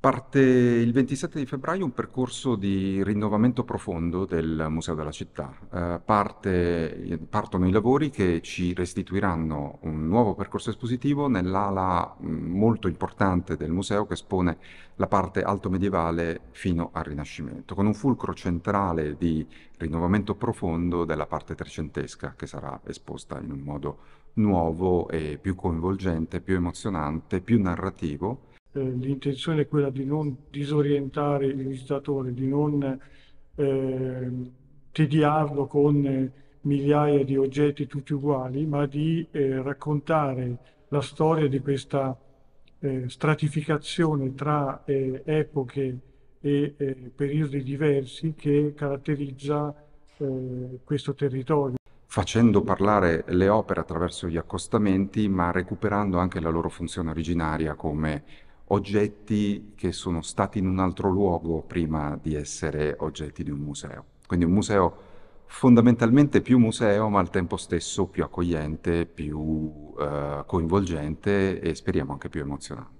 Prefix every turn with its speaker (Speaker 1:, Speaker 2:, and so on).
Speaker 1: Parte il 27 di febbraio un percorso di rinnovamento profondo del Museo della Città. Eh, parte, eh, partono i lavori che ci restituiranno un nuovo percorso espositivo nell'ala mm, molto importante del museo che espone la parte alto medievale fino al Rinascimento, con un fulcro centrale di rinnovamento profondo della parte trecentesca che sarà esposta in un modo nuovo e più coinvolgente, più emozionante, più narrativo
Speaker 2: eh, l'intenzione è quella di non disorientare il visitatore, di non eh, tediarlo con migliaia di oggetti tutti uguali, ma di eh, raccontare la storia di questa eh, stratificazione tra eh, epoche e periodi diversi che caratterizza questo territorio
Speaker 1: facendo parlare le opere attraverso gli accostamenti, ma recuperando anche la loro funzione originaria come oggetti che sono stati in un altro luogo prima di essere oggetti di un museo. Quindi un museo fondamentalmente più museo, ma al tempo stesso più accogliente, più eh, coinvolgente e speriamo anche più emozionante.